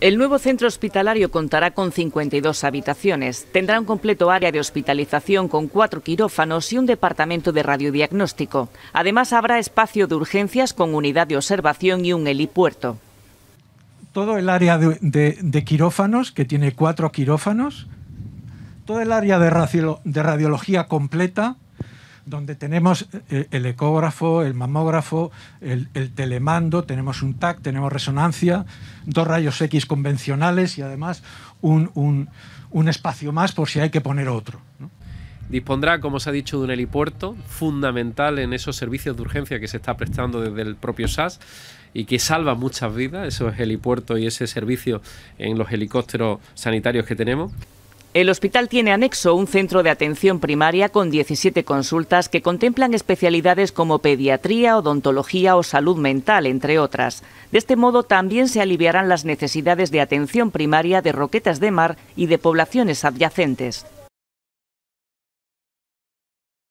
El nuevo centro hospitalario contará con 52 habitaciones. Tendrá un completo área de hospitalización con cuatro quirófanos y un departamento de radiodiagnóstico. Además, habrá espacio de urgencias con unidad de observación y un helipuerto. Todo el área de, quirófanos, que tiene cuatro quirófanos, todo el área de radiología completa, donde tenemos eh, eh, el ecógrafo, el mamógrafo, el, telemando, tenemos un TAC, tenemos resonancia, dos rayos X convencionales y además un, espacio más por si hay que poner otro. Dispondrá, como se ha dicho, de un helipuerto fundamental en esos servicios de urgencia que se está prestando desde el propio SAS y que salva muchas vidas, esos helipuertos y ese servicio en los helicópteros sanitarios que tenemos. El hospital tiene anexo un centro de atención primaria con 17 consultas que contemplan especialidades como pediatría, odontología o salud mental, entre otras. De este modo también se aliviarán las necesidades de atención primaria de Roquetas de Mar y de poblaciones adyacentes.